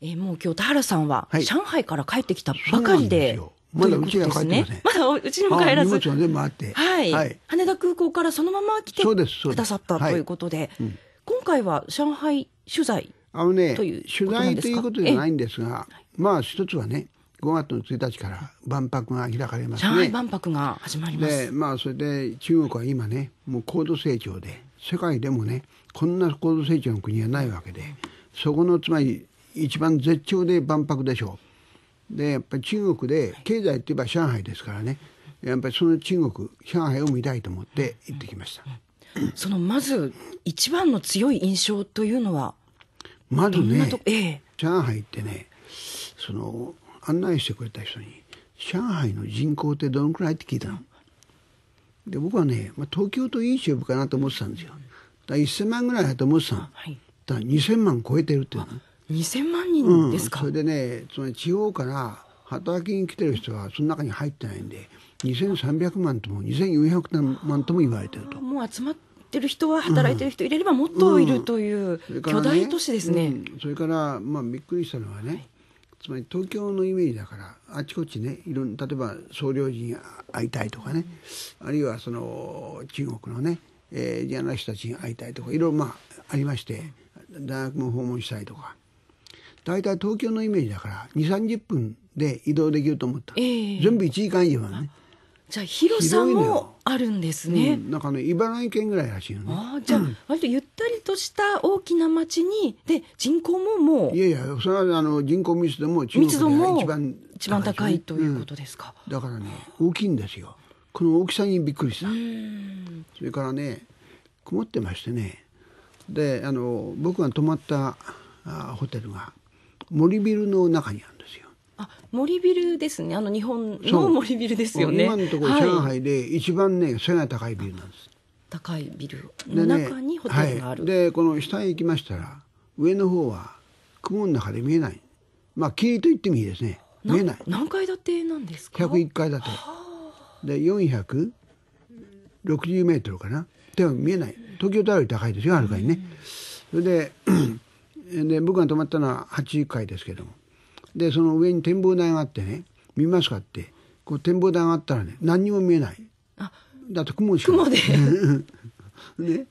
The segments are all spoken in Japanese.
えー、もう今日田原さんは、上海から帰ってきたばかりで、まだうちには帰ってません。まだうちにも帰らず。荷物は全部あって。はい。はい、羽田空港からそのまま来てくださったということで、はいうん、今回は上海取材あのね、取材ということじゃないんですが、まあ一つはね、5月の1日から万博が開かれますね。上海万博が始まります。で、まあそれで中国は今ね、もう高度成長で、世界でもね、こんな高度成長の国はないわけで、そこのつまり一番絶頂で万博でしょう。でやっぱり中国で経済って言えば上海ですからねやっぱりその中国上海を見たいと思って行ってきました。そのまず一番の強い印象というのはまずね、ええ、上海ってねその案内してくれた人に「上海の人口ってどのくらい?」って聞いたの。で僕はね、まあ、東京といい勝負かなと思ってたんですよ。だ1000万ぐらいだと思ってたはい、だ2000万超えてるっていうの、ね、2000万人ですか、うん、それでねその地方から働きに来てる人はその中に入ってないんで2300万とも2400万とも言われてるともう集まってる人は働いてる人入れればもっといるという巨大都市ですねうんうん、それから、まあ、びっくりしたのはね、はい、つまり東京のイメージだからあちこちねいろん例えば総領事に会いたいとかね、あるいはその中国のね、えー、ジャーナリストたちに会いたいとかいろいろまあありまして大学も訪問したいとか。大体東京のイメージだから2三3 0分で移動できると思った、えー、全部1時間以上だねじゃあ広さもあるんですね、うん、なんかね茨城県ぐらいらしいよねあじゃあ、割とゆったりとした大きな町にで人口ももういやいやそれはあの人口密度も中国で一番、一番高いということですか、うん、だからね大きいんですよこの大きさにびっくりしたそれからね曇ってましてねであの僕が泊まったあホテルが森ビルの中にあるんですよ。あ森ビルですねあの日本の森ビルですよね。今のところ上海で一番ね、背が高いビルなんです。高いビルの中にホテルがある。で,、ねはいで、この下へ行きましたら上の方は雲の中で見えない。まあ霧と言ってもいいですね。見えない。何階建てなんですか。百一階建て。で四百六十メートルかな。でも見えない。東京タワーより高いですよあるかにね。それでで僕が泊まったのは80階ですけどもでその上に展望台があってね見ますかってこう展望台があったらね何にも見えないだって雲しか雲で ね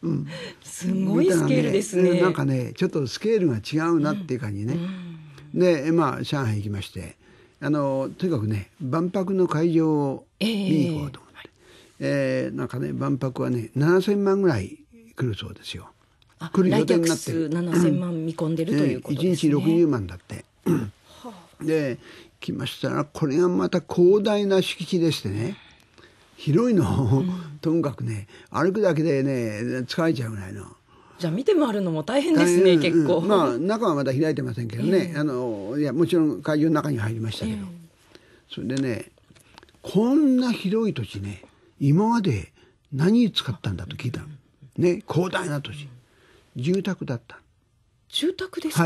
うん、すごいスケールですねねなんかねちょっとスケールが違うなっていう感じね、うんうん、でまあ上海行きましてあのとにかくね万博の会場を見に行こうと思って、えー、えー、なんかね万博はね7,000万ぐらい来るそうですよ。来る予定になってる来客数7000万見込んでるということですね、1日60万だって、で来ましたらこれがまた広大な敷地でしてね広いの、ともかくね歩くだけでね疲れちゃうぐらいの。じゃ見て回るのも大変ですね、結構、うん、まあ中はまだ開いてませんけどね、えー、あのいやもちろん会場の中に入りましたけど、えー、それでねこんな広い土地ね今まで何使ったんだと聞いたのね広大な土地住宅だった住宅ですか、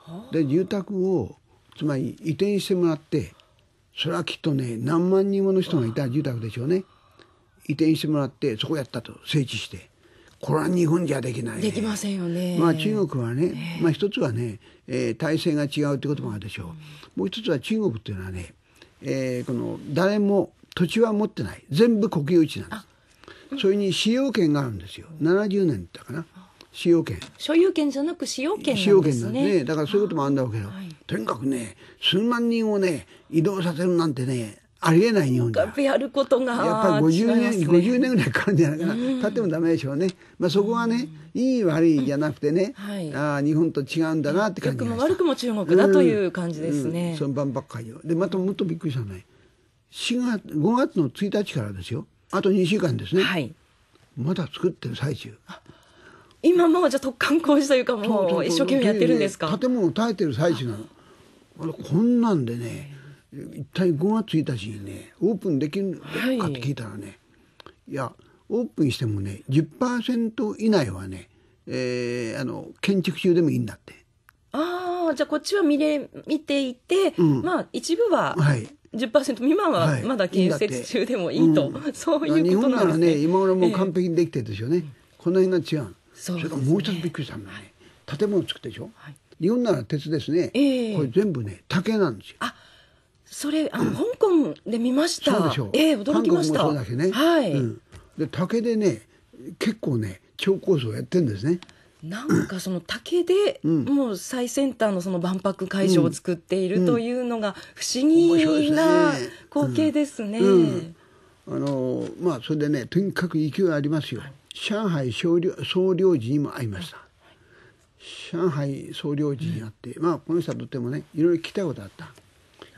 はい、で住宅をつまり移転してもらってそれはきっとね何万人もの人がいた住宅でしょうね移転してもらってそこやったと整地してこれは日本じゃできない、ね、できませんよねまあ中国はね、えー、まあ一つはね、えー、体制が違うってこともあるでしょう、もう一つは中国っていうのはね、えー、この誰も土地は持ってない全部国有地なんですそれに使用権があるんですよ70年だかな使用権所有権じゃなく使用権なんですね使用権なんねだからそういうこともあるんだろうけど、はい、とにかくね数万人をね移動させるなんてねありえない日本だやることがやっぱり50年、ね、50年ぐらいかかるんじゃないかな、うん、ってもダメでしょうね、まあ、そこはね、うん、いい悪いじゃなくてね、うんはい、あ日本と違うんだなって感じがくも悪くも中国だという感じですね、うんうん、その万ばっかりよでまたもっとびっくりしたのね月5月の1日からですよあと2週間ですね、はい、まだ作ってる最中。あ今もじゃあ突貫工事というかもう一生懸命やってるんですか、ね、建物を耐えてる最中なのこんなんでね一体5月1日にねオープンできるかって聞いたらね、はい、いやオープンしてもね10%以内はね、えー、あの建築中でもいいんだってああじゃあこっちは見れ見ていて、うん、まあ一部は、はい、10%未満はまだ建設中でもいいと、はいいいうん、そういうことなんですね。日本ならね今頃もう完璧にできてるでしょうね、うん、この辺が違うそ,、れからもう一つびっくりしたのはね建物作ってでしょ、日本なら鉄ですね、これ全部ね竹なんですよ。あそれあの、香港で見ましたええ驚きました香港もそうだけね、はいで竹でね結構ね超高層やってんですね。なんかその竹で、もう最先端のその万博会場を作っているというのが不思議な光景ですね。あのまあそれでねとにかく勢いありますよ。はい上海総領総領事にも会いました上海総領事に会って、まあこの人はとてもねいろいろ聞きたいことあった、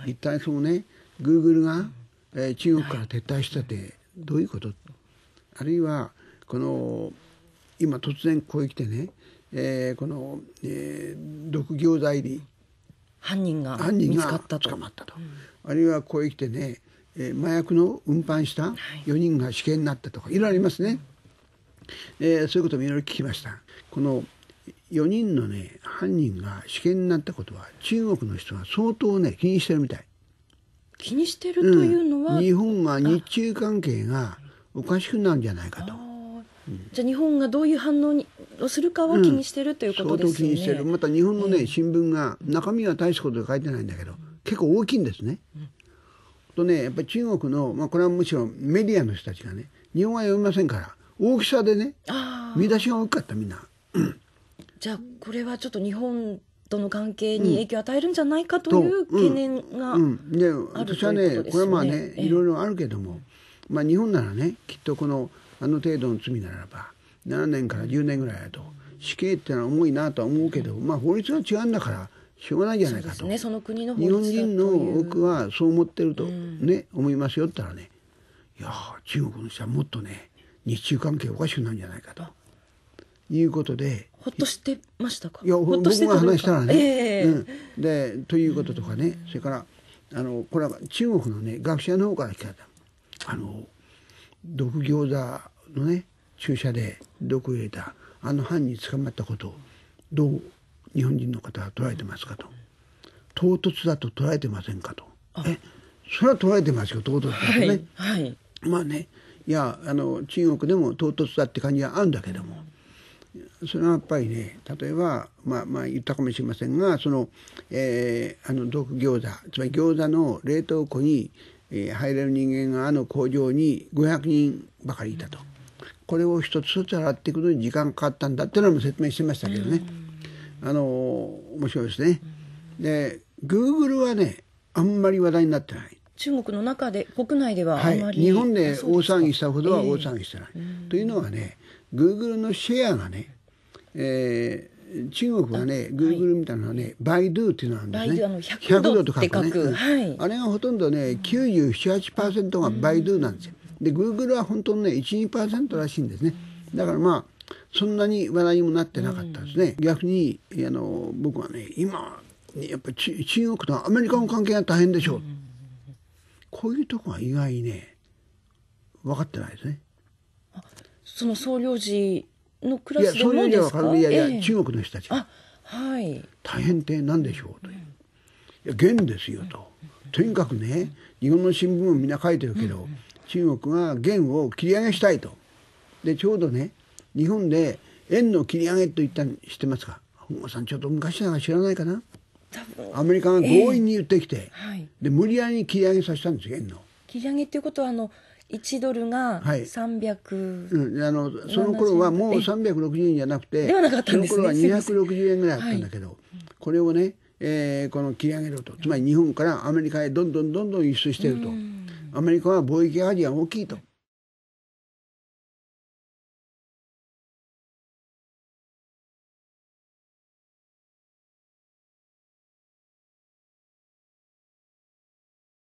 一体そのねグーグルが、えー、中国から撤退したってどういうことあるいはこの今突然こう来てね、えー、この、えー、毒業代理犯人が犯人が捕まったと、うん、あるいはこう来てね、えー、麻薬の運搬した4人が死刑になったとかいろいろありますね。えー、そういうこともいろいろ聞きましたこの4人のね犯人が死刑になったことは中国の人は相当ね気にしてるみたい気にしてるというのは、うん、日本が日中関係がおかしくなるんじゃないかと、うん、じゃあ日本がどういう反応にをするかは気にしてるということですね、うん、相当気にしてるまた日本のね、新聞が中身は大したこと書いてないんだけど結構大きいんですね、とねやっぱり中国の、まあ、これはむしろメディアの人たちがね日本は読みませんから大きさでね見出しが大きかったみんな、じゃあこれはちょっと日本との関係に影響を与えるんじゃないかという懸念が私はね、これはまあね、いろいろあるけども、まあ、日本ならねきっとこのあの程度の罪ならば7年から10年ぐらいだと死刑ってのは重いなとは思うけど、まあ、法律が違うんだからしょうがないじゃないかと、日本人の多くはそう思ってるとね、ね、うん、思いますよったらねいや中国の人はもっとね日中関係おかしくなるんじゃないかということでほっとしてましたかいや僕が話したらね、えー、うん、でということとかねそれからあのこれは中国のね学者の方から聞かれたあの毒餃子のね注射で毒を入れたあの犯人捕まったことをどう日本人の方は捉えてますかと唐突だと捉えてませんかとえそれは捉えてますよ唐突だとね、はい、はい、まあねいやあの中国でも唐突だって感じはあるんだけどもそれはやっぱりね例えば、まあ、まあ言ったかもしれませんがその、えー、あの毒餃子つまり餃子の冷凍庫に、え入れる人間があの工場に500人ばかりいたとこれを一つずつ洗っていくのに時間かかったんだっていうのも説明してましたけどねあの面白いですね。でグーグルはねあんまり話題になってない。中国の中で国内ではあまり、はい、日本で大騒ぎしたほどは大騒ぎしてない、えー、というのはねグーグルのシェアがね、えー、中国はねグーグルみたいなのはね、バイドゥっていうのなんですね100度 ,100 度と書くね、はい、あれがほとんどね978%がバイドゥなんですよでグーグルは本当にね12%らしいんですねだからまあそんなに話題にもなってなかったですね、逆にあの僕はね今やっぱり中国とアメリカの関係が大変でしょう、こういうとこは意外にね分かってないですね。その総領事のクラスでもいや総領事はいや中国の人たちはい、大変って何でしょうという。いや元ですよと。とにかくね日本の新聞もみんな書いてるけど、中国が元を切り上げしたいと。でちょうどね日本で円の切り上げと言ったしてますが本郷さんちょっと昔ながら知らないかなアメリカが強引に言ってきて、えーはい、で無理やりに切り上げさせたんですよ円の。切り上げっていうことはあの1ドルが300、はいうん、あのその頃はもう360円じゃなくてではなかったんです、ね、その頃は260円ぐらいあったんだけど、はい、これをね、えー、この切り上げろとつまり日本からアメリカへどんどんどんどん輸出してると、アメリカは貿易アジア大きいと。